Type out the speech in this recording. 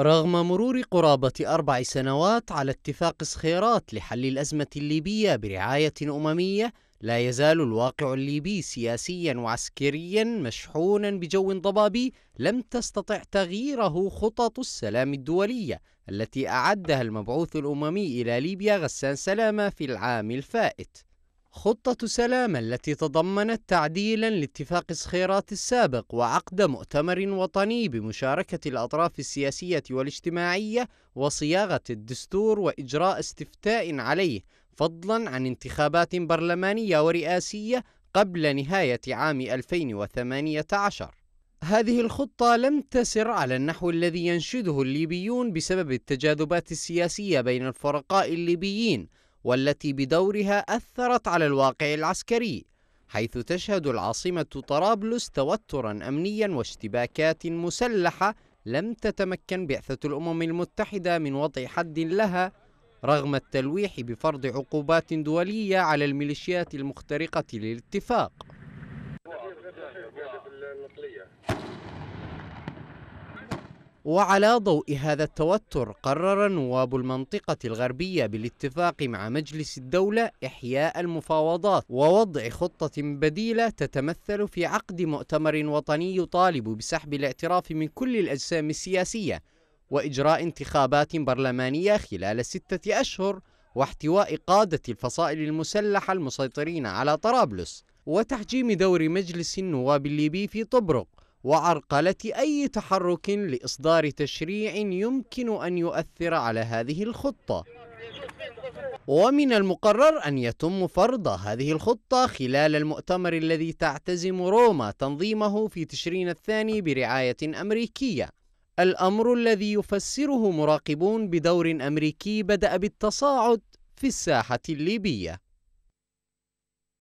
رغم مرور قرابة أربع سنوات على اتفاق صخيرات لحل الأزمة الليبية برعاية أممية، لا يزال الواقع الليبي سياسيا وعسكريا مشحونا بجو ضبابي لم تستطع تغييره خطط السلام الدولية التي أعدها المبعوث الأممي إلى ليبيا غسان سلامة في العام الفائت. خطة سلام التي تضمنت تعديلا لاتفاق صخيرات السابق وعقد مؤتمر وطني بمشاركة الأطراف السياسية والاجتماعية وصياغة الدستور وإجراء استفتاء عليه فضلا عن انتخابات برلمانية ورئاسية قبل نهاية عام 2018 هذه الخطة لم تسر على النحو الذي ينشده الليبيون بسبب التجاذبات السياسية بين الفرقاء الليبيين والتي بدورها أثرت على الواقع العسكري حيث تشهد العاصمة طرابلس توترا أمنيا واشتباكات مسلحة لم تتمكن بعثة الأمم المتحدة من وضع حد لها رغم التلويح بفرض عقوبات دولية على الميليشيات المخترقة للاتفاق وعلى ضوء هذا التوتر قرر نواب المنطقة الغربية بالاتفاق مع مجلس الدولة إحياء المفاوضات ووضع خطة بديلة تتمثل في عقد مؤتمر وطني يطالب بسحب الاعتراف من كل الأجسام السياسية وإجراء انتخابات برلمانية خلال ستة أشهر واحتواء قادة الفصائل المسلحة المسيطرين على طرابلس وتحجيم دور مجلس النواب الليبي في طبرق وعرقله اي تحرك لاصدار تشريع يمكن ان يؤثر على هذه الخطه ومن المقرر أن يتم فرض هذه الخطة خلال المؤتمر الذي تعتزم روما تنظيمه في تشرين الثاني برعاية أمريكية الأمر الذي يفسره مراقبون بدور أمريكي بدأ بالتصاعد في الساحة الليبية